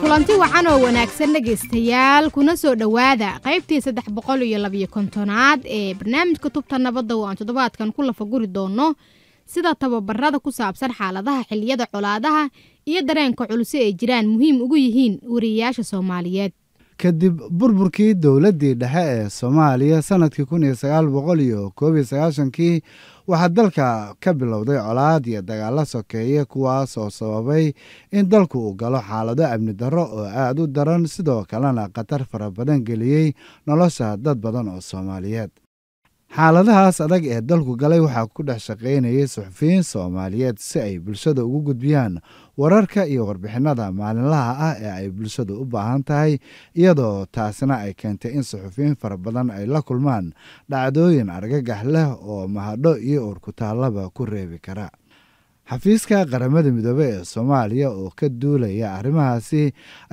kulanti wacan oo wanaagsan dhegaystayaal kuna soo dhowaada qaybtii saddex boqol iyo labiyo kontonaad ee barnaamijka tubta nabadda oo aan toddobaadkan ku lafaguri doonno sida tababarada ku saabsan xaaladaha xiliyada colaadaha iyo dareenka culuse ay jiraan muhiim ugu yihiin wariyayaasha soomaaliyeed kadib burburkii dowladdii dhexe ee soomaaliya sannadkii kun waxaa dalka ka bilowday colaad iyo dagaalla sokeeye kuwaas oo sababay in dalku uu galo xaalado amni darro oo aad u daran sidoo kalena khatar fara badan geliyey nolosha dad badan oo soomaaliyeed xaaladahaas adag ee dalku galay waxaa ku dhex shaqaynayay suxufiyiin soomaaliyeed si ay bulshada ugu gudbiyaan wararka iyo warbixinada maalinlaha ah ee ay bulshadu u baahan tahay iyadoo taasina ay keentay in suxufiyiin fara badan ay la kulmaan dhacdooyin argagax leh oo mahadho iyo urkutaallaba ku reebi kara xafiiska qaramada midoobe ee soomaaliya oo ka duulaya arrimahaasi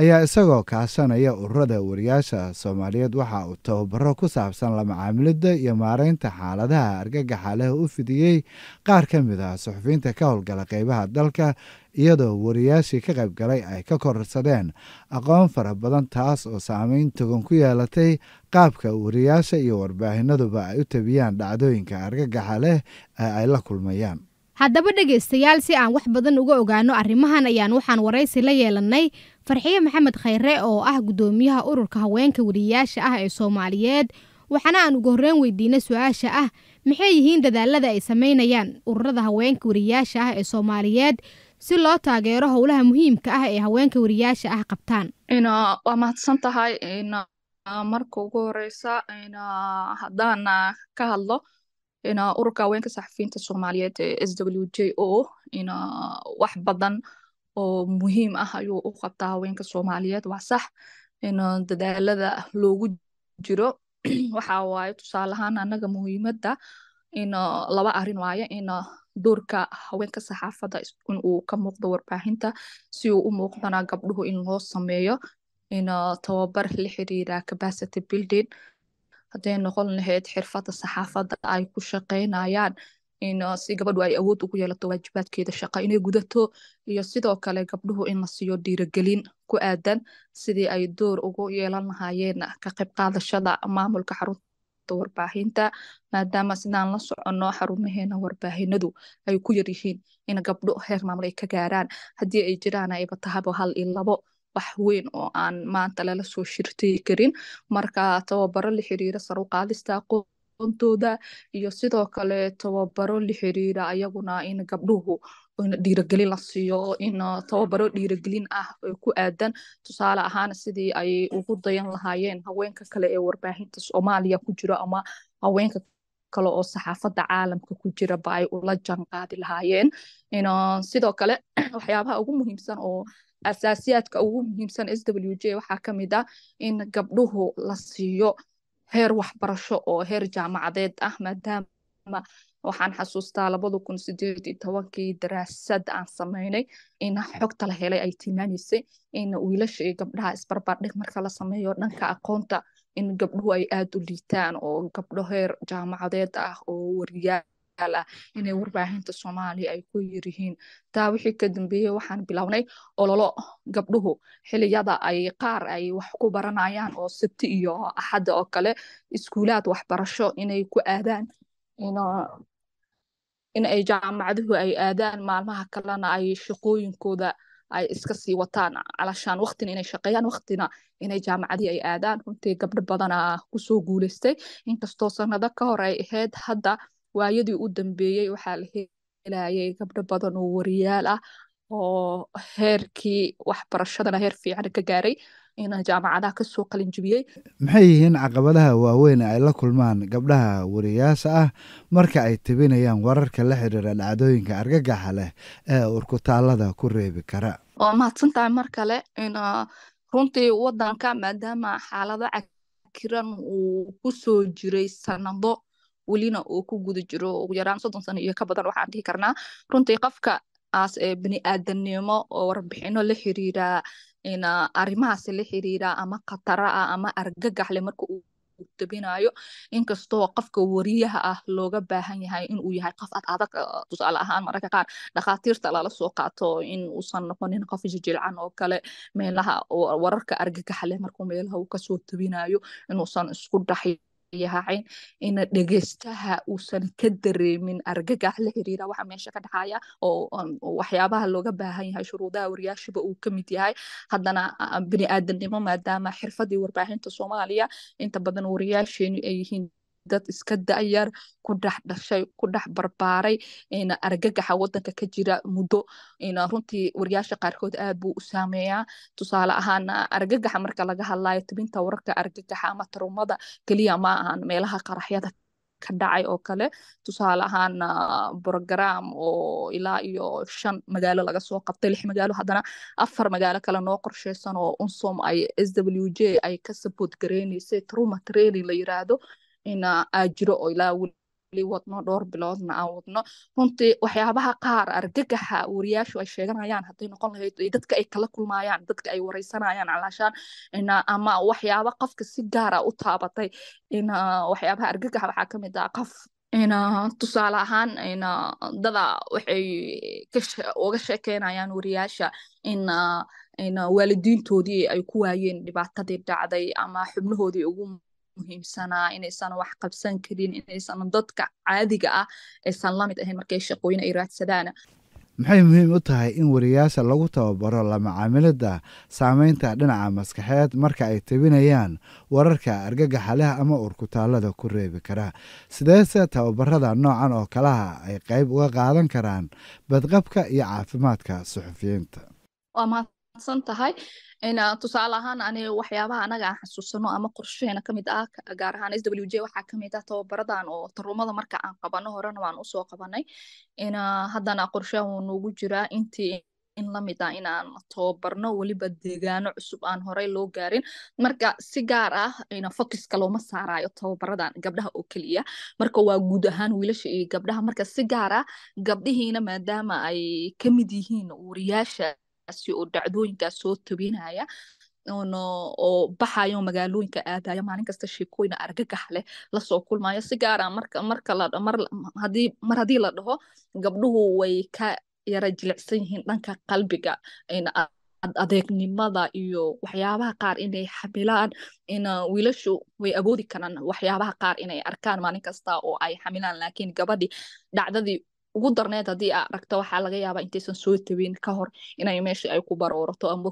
ayaa isagoo kaashanaya ururada wariyaasha soomaaliyeed waxa uu tababaro ku saabsan la macaamilidda iyo maaraynta xaaladaha argagaxa leh u fidiyey qaar ka mid ah suxufiinta ka howlgala qaybaha dalka iyadoo wariyaashii ka qaybgalay ay ka korsadeen aqoon fara badan taas oo saameyn togan ku yeelatay qaabka wariyaasha iyo warbaahinaduba ay u tabiyaan dhacdooyinka argagaxa leh ee ay la kulmayaan haddaba dhegaystayaal si aan wax badan uga ogaano arrimahan ayaan waxaan waraysi la yeelannay farxiye maxamed khayre oo ah guddoomiyaha ururka haweenka weriyayaasha ah ee soomaaliyeed waxaana aan ugu horreyn weydiinay su'aasha ah maxay yihiin dadaalada ay samaynayaan ururada haweenka weriyayaasha ah ee soomaaliyeed si loo taageero howlaha muhiimka ah ee haweenka weriyayaasha ah qabtaan waa mahadsan tahay marka ugu horeysa haddaan ah, ka hadlo ururka haweenka saxafiyiinta soomaaliyeed ee s w j o wax badan oo muhiim ah ayuu u qabtaa haweenka soomaaliyeed waa sax dadaalada loogu jiro waxa waaye tusaalahaan anaga muhiimadda laba arin waaye in doorka haweenka saxaafada in uu ka muuqdo warbaahinta si uu u muuqdana gabdhuhu in loo sameeyo tababar la xiriira capacity building hadday noqon lahayd xirfada saxaafada ay ku shaqeynayaan in ah, si gabadhu ay awood ugu yeelato waajibaadkeeda shaqa inay gudato iyo sidoo kale gabdhuhu in la siiyo dhiirogelin ku aadan sidii ay door ugu yeelan lahaayeen ka qayb qaadashada maamulka xarunta warbaahinta maadaama sidaan la soconno xarumaheena warbaahinadu ay ku yaryihiin in gabdho heer maamul ay ka gaaraan haddii ay jiraan ayba tahabo hal iyo labo wax weyn oo aan maanta lala soo shirtay karin marka tababaro la xiriira saruqaadista aqoontooda iyo sidoo kale tababaro la xiriira ayaguna in gabdhuhu dhiiragelin la siiyo in tababaro dhiiragelin ah ku aadan tusaale ahaan sidii ay ugu dayan lahaayeen haweenka kale ee warbaahinta soomaaliya ku jira ama haweenka kale oo saxaafadda caalamka ku jiraba ay ula janqaadi lahaayeen sidoo kale waxyaabaha ugu muhiimsan oo asaasiyaadka ugu muhiimsan s w j waxaa kamid a ah in gabdhuhu la siiyo heer waxbarasho oo heer jaamacadeed ah maadaama waxaan xasuustaa labada kun sideed iyo tobankii daraasad aan sameynay in xogta la helay ay tilmaamaysay in wiilasha iyo gabdhaha isbarbardhig marka la sameeyo dhanka aqoonta in gabdhuhu ay aad u liitaan oo gabdho heer jaamacadeed ah oo wariyaa inay warbaahinta soomaaliya ay ku yirihiin taa wixii ka dambeeyey waxaan bilownay ololo gabdhuhu xiliyada ay qaar ay wax ku baranayaan oo sabti iyo axadda oo kale iskuulaad waxbarasho inay ku aadaan in ay jaamacaduhu ay aadaan maalmaha kalena ay shaqooyinkooda ay iska sii wataan calashaan waktina inay shaqeeyaan waktina inay jaamacadii ay aadaan runtii gabdho badana kusoo guuleystay inkastoo sanado ka hor ay ahayd hadda waayadii u dambeeyey waxaa la helayay gabdho badan oo wariyaal ah oo heerkii waxbarashadana heer fiican ka gaaray inaan jaamacadaha kasoo qalinjibiyey maxay yihiin caqabadaha waaweyn ay la kulmaan gabdhaha wariyaasa ah marka ay tebinayaan wararka la xiriira dhacdooyinka argagaxa leh ee urkutaalada ku reebi kara oo tahay mar kale in ah, runtii wadanka maadaama xaalado cakiran uu ku soo jiray sanado welina uu ku guda jiro ugu yaraan soddon sano iyo ka badan waxaan dhihi karnaa runtii qofka aas ee biniaadanimo oo warbixino la xiriira arrimahaasi la xiriira ama khatara ah ama argagaxle marka uu dabinayo inkastoo qofka wariyaha ah looga baahan yahay inuu yahay qof ad adag tusaale ahaan mararka qaar dhakhaatiirta lala soo qaato in uusan noqonin qof jijilcan oo kale meelaha wararka argagaxle markuu meelaha uu kasoo dabinayo inuusan isku dhaxi iyo in dhegeystaha uusan ka dareemin argagax ah la xiriira waxa meesha ka dhaxaya um, oo waxyaabaha looga baahan yahay shuruudaha wariyaashiba uu ka mid yahay haddana bini aadamnimo maadaama xirfadii warbaahinta soomaaliya inta badan wariyaasheenu ay yihiin dad iska dayar ku dhex dhashay ku dhex barbaaray argagaxa wadanka ka jira muddo runtii wariyaasha qaarkood aad buu u saameeyaa tusaale ahaan argagaxa marka laga hadlayo tibinta wararka argagaxa ama tarumada keliya ma ahan meelaha qaraxyada ka dhacay oo kale tusaale ahaan brogram oo ilaa iyo shan magaalo laga soo qabtay lix magaalo haddana afar magaalo kale noo qorsheysan oo unsom ay s w j ay ka support gareyneysay truma training la yiraahdo ina aa jiro oo ilaa weli wadno dhowr biloodna aan wadno runtii waxyaabaha qaar argagaxa wariyaashu ay sheeganayaan hadday noqon lahayd dadka ay kala kulmayaan dadka ay wareysanayaan calaashaan ina ama waxyaaba qofka si gaara ah u taabatay ina waxyaabaha argagaxa waxaa kamid ah qof ina tusaale ahaan ina dada waxay uga sheekeynayaan wariyaasha ina ina waalidiintoodii ay ku waayeen dhibaatadii dhacday ama xubnahoodii ugu muhiimsanaa inaysan wax qabsan karin inaysan dadka caadiga ah aysan lamid ahayn markay shaqooyin ay raadsadaana maxay muhiim u tahay in wariyaasha lagu tababaro la lamacaamilada saameynta dhinaca maskaxeed marka ay tabinayaan wararka argagaxa leh ama urkutaalada ku reebi kara sideese tababarada noocan oo kalaha ay qayb uga qaadan karaan badqabka iyo caafimaadka suxufiyiinta san tahay tusaale ahaan ani waxyaabaha anaga aan xasuusano ama qorshaheena kamid ah gaar ahaan s w j waxaa kamid ah tababaradan oo tarumada marka aan qabano horena waan usoo qabanay haddana qorshaha wuu noogu jiraa intii in lamid ah inaan tababarno weliba deegaano cusub aan horey loo gaarin marka si gaar ah focuska looma saarayo tababaradan gabdhaha oo keliya marka waa guud ahaan wiilasha iyo gabdhaha marka si gaar ah gabdhihiina maadaama ay kamid yihiin wariyaasha oo dhacdooyinkaas soo tabinaya oo baxayo magaalooyinka aadaya maalin kasta sheekooyina argagax leh lasoo kulmayo si gaara mar hadii la dhaho gabdhuhu way ka yara jilicsan yihiin dhanka qalbiga adeegnimada iyo waxyaabaha qaar inay xamilaan wiilashu way awoodi karaan waxyaabaha qaar inay arkaan maalin kasta oo ay xamilaan laakiin gabadhii dhacdadii ugu darneed haddii aa aragto waxaa laga yaabaa intaysan soo tabeyn ka hor inay meesha ay ku baroorato ama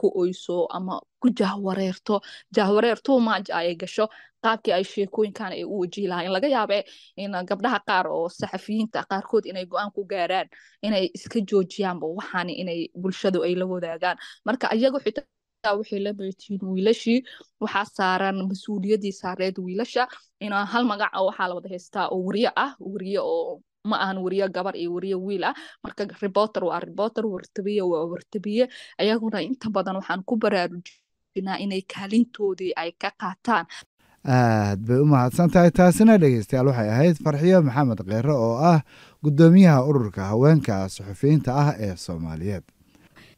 ku oyso ama ku jahwareerto jahwareertuu maaja ay gasho qaabkii ay sheekooyinkan ay u wajihi lahaayeen laga yaabee in gabdhaha qaar oo saxafiyiinta qaarkood inay go-aan ku gaaraan inay iska joojiyaanba waxaan inay bulshadu ay la wadaagaan marka ayagu xitaa waxay la meetiin wiilashii waxaa saaran mas-uuliyadii saareed wiilasha in hal magac ah waxaa la wada haystaa oo wariye ah wariye oo ma ahan weriyo gabar iyo weriyo wiil ah marka reporter waa reporter wartabiye waa wartabiye ayaguna inta badan waxaan ku baraarujinaa inay kaalintoodii ay ka qaataan aad bay u mahadsan tahay taasina dhegeystayaal waxay ahayd farxiyo maxamed kheere oo ah guddoomiyaha ururka haweenka suxufiyiinta ah ee soomaaliyeed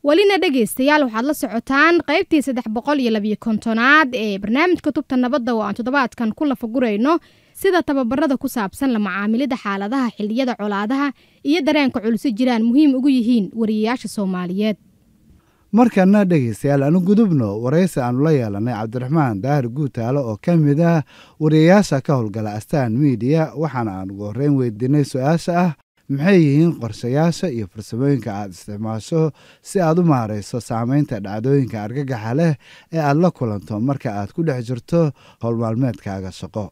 welina dhegeystayaal waxaad la socotaan qaybtii saddex boqol iyo labiyo kontonaad ee barnaamijka tubta nabadda oo aan toddobaadkan ku lafa gurayno sida tababarada ku saabsan la macaamilida xaaladaha xilliyada colaadaha iyo dareenka culusi jiraan muhiim ugu yihiin wariyayaasha soomaaliyeed markana dhegaystayaal aanu gudubno waraysi aanu la yeelannay cabdiraxmaan daahir guutaale oo ka mid ah wariyayaasha ka howlgala astaan miidiya waxaana aan ugu horreyn weydiinay su-aasha ah maxay yihiin qorshayaasha iyo farsamooyinka aad isticmaasho si aad u maarayso saamaynta dhacdooyinka argagaxa leh ee aad la kulanto marka aad ku dhex jirto howlmaalmeedkaaga shaqo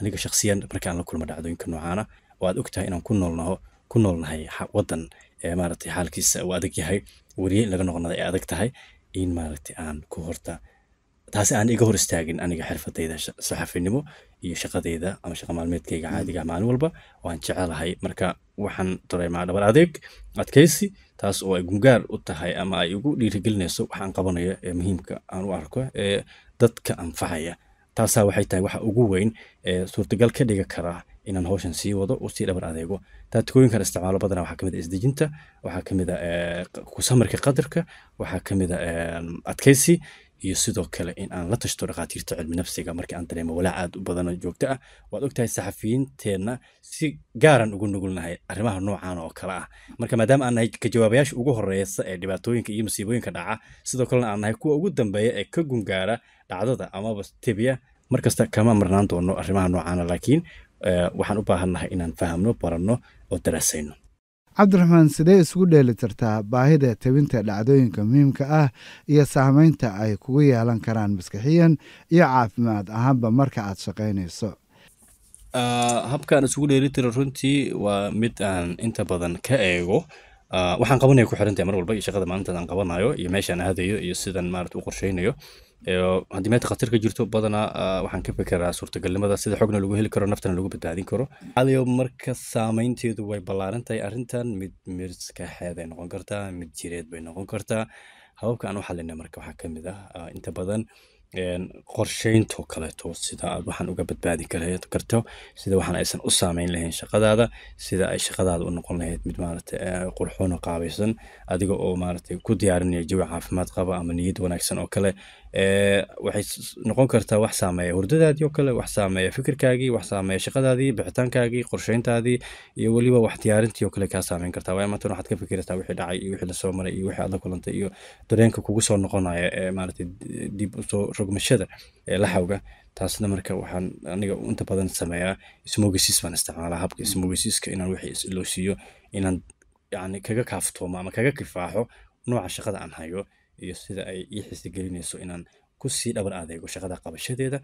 aniga shaksiyan markaan la kulmo dhacdooyinka noocaana oo aad ogtahay inaan ku noolnaho ku noolnahay wadan maaragtay xaalkiisa uu adag yahay weriye laga noqonada ay adag tahay in maaragtay aan ku horta taasi aan iga hor istaagin aniga xirfadayda saxafinimo iyo shaqadayda ama shaqa maalmeedkayga hmm. caadiga ah maalin walba waan jecelahay marka waxaan dareemaa dhabar adeeg adkaysi taas oo ay gungaar u tahay ama ay igu dhiirigelinayso waxaan qabanayo ee muhiimka aan u arko ee dadka anfacaya taasaa waxay tahay waxa ugu weyn ee suurtagal ka dhiga karaa inaan howshan sii wado oo sii dhabar adeego taatikooyinkan isticmaalo badanaa waxaa kamid ah isdejinta waxaa kamida ah, ku samirka qadarka waxaa kamida ah, adkeysi iyo sidoo kale in aan la tashto dhakhaatiirta cilmi nafsiga markii aan dareemo walaac aad u badanoo joogto ah waad ogtahay saxafiyiinteenna si gaaran ugu nugulnahay arrimaha noocan oo kale ah marka maadaama aan nahay ka jawaabayaasha ugu horeysa ee dhibaatooyinka iyo masiibooyinka dhaca sidoo kalena aan nahay kuwa ugu dambeeya ee ka gungaara dhacdada amaba tebiya markasta kama marnaan doono arrimaha noocaana laakiin eh, waxaan u baahannahay inaan fahamno baranno oo daraasayno cabdiraxmaan sidee isugu dheeli tartaa baahida tebinta dhacdooyinka muhiimka ah iyo saameynta ay kugu yeelan karaan maskixiyan iyo caafimaad ahaanba marka aad shaqaynayso ah, habkaan isugu dheelitira runtii waa mid aan inta badan ka eego ah, waxaan qabanaya ku xirantahay mar walba iyo shaqada maalintan aan qabanayo iyo meeshaan aadayo iyo sidan maarata u qorsheynayo haddii meeta khatar ka jirto badanaa ah, waxaan ka fekeraa suurtagalnimada sida xogna lagu heli karo naftana lagu badbaadin karo adayo marka saameynteedu way ballaaran tahay mid miskaxeed noqon kartaa mid jireed bay noqon kartaa hababka aan u xallina marka waxaa ka mid ah, ah inta badan qorsheynto kaleeto sida aad waxaan uga badbaadi karto sida waxaan aysan u saameyn lahayn shaqadaada sida ay shaqadaada u noqon lahayd mid maarata eh, qurxoon oo qaabaysan adiga oo maarata ku diyaarinaya jawi caafimaad qaba ama niyad wanaagsan oo kale waxay noqon kartaa wax saameeya hurdadaadii oo kale wax saameeya fikirkaagii wax saameeya shaqadaadii bixitaankaagii qorsheyntaadii iyo weliba wax diyaarintii oo kale kaa saameyn kartaa waayo maanta waxaad ka fikirtaa wixii dhacay iyo wixii lasoo maray iyo wixii aad la kulantay iyo dareenka kugu soo noqonaya ee maaragtay dib usoo rogmashada ee la xawga taasna marka waxaan aniga inta badan sameeyaa ismogesiis baan isticmaalaa habka ismogesiiska inaan wixii is inaan yacni kaga kaaftoomo ama kaga kifaaxo nooca shaqada aan hayo iyo sida ay ii xiisegelinayso inaan kusii dhaban adeego shaqada qabashadeeda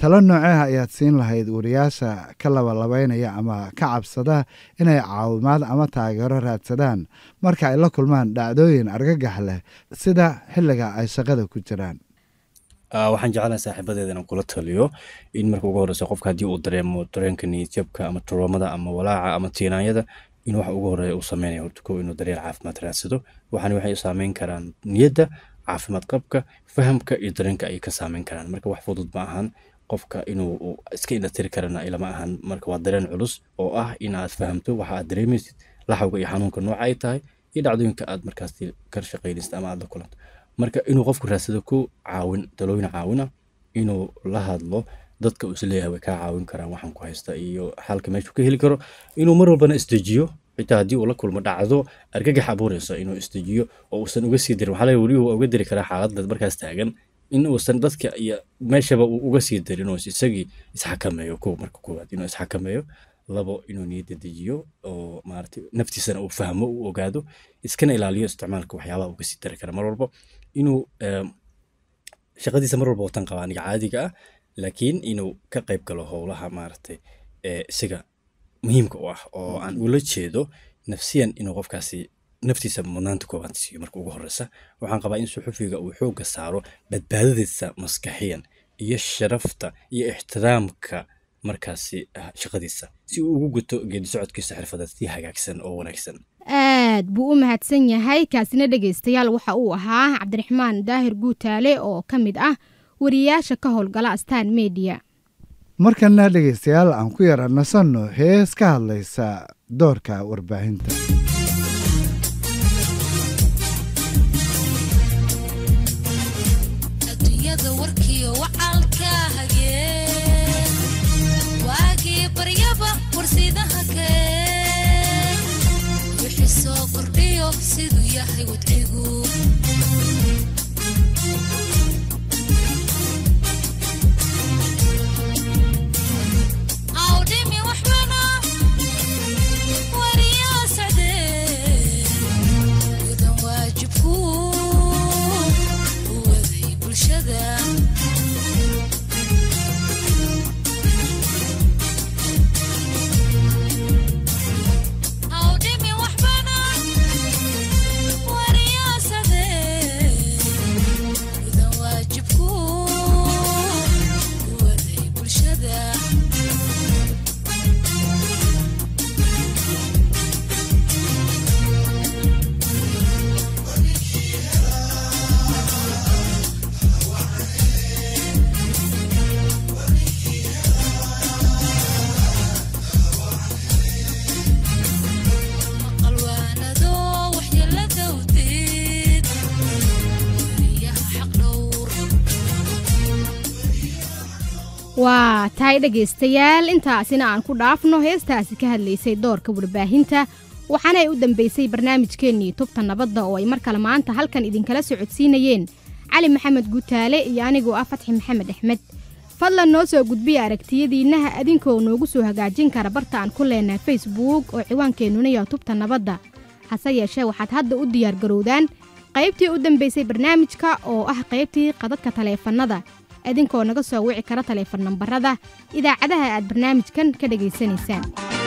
talo nooceeha ayaad siin lahayd wariyaasha ka labalabaynaya ama ka cabsada inay caawimaad ama taageero raadsadaan marka ay la kulmaan dhacdooyin argagax leh sida xilliga ay shaqada ku jiraan waxaan jeclahay saaxiibadeeda inaan kula taliyo in marka ugu horreysa qofka haddii uu dareemo dareenka niyadjabka ama turoomada ama walaaca ama tiinaanyada inuu waxa ugu horeeya uu sameynayo horta kow inuu daryeel caafimaad raadsado waxaana waxay saameyn karaan niyadda caafimaad qabka fahamka iyo dareenka ay ka saameyn karaan marka wax fudud ma ahan qofka inuu iska inatiri karana ilama ahan marka waa dareen culus oo ah inaad fahamto waxa aad dareemaysid laxawga iyo xanuunka nooca ay tahay iyo dhacdooyinka aad markaasi ka shaqaynaysid ama aad la kulanto marka inuu qofku raadsado ku caawin talooyin caawina inuu la hadlo dadka uu isleeyahay way kaa caawin karaan waxaan ku haysta iyo xalka meeshuu ka heli karo inuu mar walbana isdejiyo xitaa haddii uu la kulmo dhacdo argagax abuuraysa inuu isdejiyo oo uusan uga sii dirin waxaa weliba uga diri karaa xaaladda markaas taagan in uusan dadka iyo meeshaba uu uga sii dirin oo isagii isxakameeyo kow marka koowaad inuu isxakameeyo labo inuu niyadda dejiyo oo maaragtay naftiisana uu fahmo uu ogaado iskana ilaaliyo isticmaalka waxyaabaha uu kasii dari kara mar walba inuu shaqadiisa mar walba watan qaba aniga caadiga ah laakiin inuu ka qayb galo howlaha maaragtay isaga muhiimka u ah oo aan ula jeedo nafsiyan inuu qofkaasi naftiisa mudnaanta koobaanta siiyo marka ugu horeysa waxaan qabaa in suxufiga uu xoogga saaro badbaadadiisa maskaxiyan iyo sharafta iyo ixtiraamka markaasi ah, shaqadiisa si uu ugu guto geedi socodkiisa xirfadeed si hagaagsan oo wanaagsan aad buu u mahadsan yahay kaasina dhegaystayaal waxa uu ahaa cabdiraxmaan daahir guutaale oo ka mid ah wariyayaasha ka howlgala astaan mediya markana dhegaystayaal aan ku yara nasanno hees ka hadlaysa doorka warbaahinta waa tahay dhegaystayaal intaasina aan ku dhaafno heestaasi ka hadlaysay doorka warbaahinta waxaana ay u dambaysay barnaamijkeennii tubta nabadda oo ay mar kale maanta halkan idinkala socodsiinayeen cali maxamed gutaale iyo anigoo ah fatxi maxamed axmed fadlan noo soo gudbiya aragtiyadiinnaha adinkoo noogu soo hagaajin kara barta aan ku leenahay facebook oo ciwaankeenuna yaha tubta nabadda hase yeeshee waxaad hadda u diyaar garowdaan qaybtii u dambaysay barnaamijka oo ah qaybtii qadadka taleefannada idinkoo naga soo wici kara taleefan nambarada idaacadaha aad barnaamijkan ka dhagaysanaysaan